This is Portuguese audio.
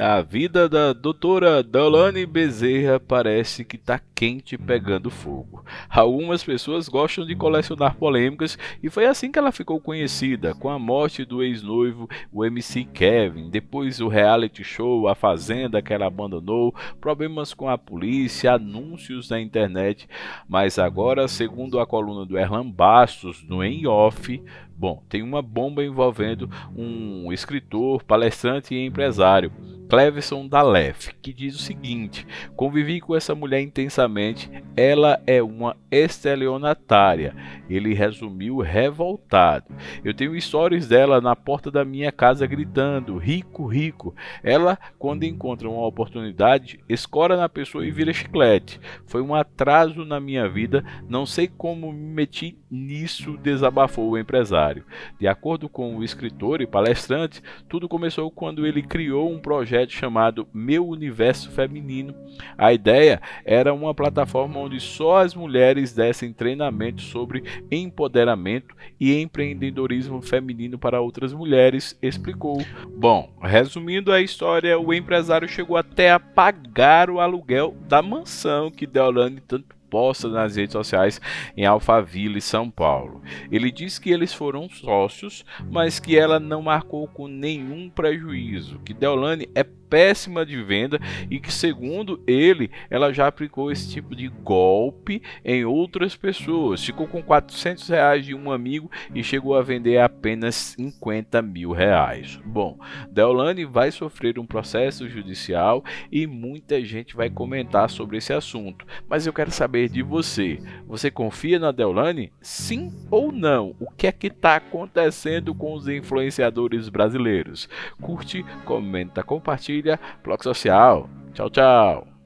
A vida da doutora Dolane Bezerra parece que está quente pegando fogo. Algumas pessoas gostam de colecionar polêmicas e foi assim que ela ficou conhecida, com a morte do ex-noivo, o MC Kevin, depois o reality show, a fazenda que ela abandonou, problemas com a polícia, anúncios na internet, mas agora, segundo a coluna do Erlan Bastos no Em Off, Bom, tem uma bomba envolvendo um escritor, palestrante e empresário, Cleveson Dalef, que diz o seguinte: Convivi com essa mulher intensamente, ela é uma estelionatária. Ele resumiu revoltado. Eu tenho histórias dela na porta da minha casa gritando: rico, rico. Ela, quando encontra uma oportunidade, escora na pessoa e vira chiclete. Foi um atraso na minha vida, não sei como me meti Nisso desabafou o empresário. De acordo com o escritor e palestrante, tudo começou quando ele criou um projeto chamado Meu Universo Feminino. A ideia era uma plataforma onde só as mulheres dessem treinamento sobre empoderamento e empreendedorismo feminino para outras mulheres, explicou. Bom, resumindo a história, o empresário chegou até a pagar o aluguel da mansão que Deolane tanto postas nas redes sociais em Alphaville, São Paulo. Ele diz que eles foram sócios, mas que ela não marcou com nenhum prejuízo, que Deolane é péssima de venda e que, segundo ele, ela já aplicou esse tipo de golpe em outras pessoas. Ficou com 400 reais de um amigo e chegou a vender apenas 50 mil reais. Bom, Deolane vai sofrer um processo judicial e muita gente vai comentar sobre esse assunto, mas eu quero saber saber de você. Você confia na Deolane? Sim ou não? O que é que está acontecendo com os influenciadores brasileiros? Curte, comenta, compartilha. Bloco Social. Tchau, tchau.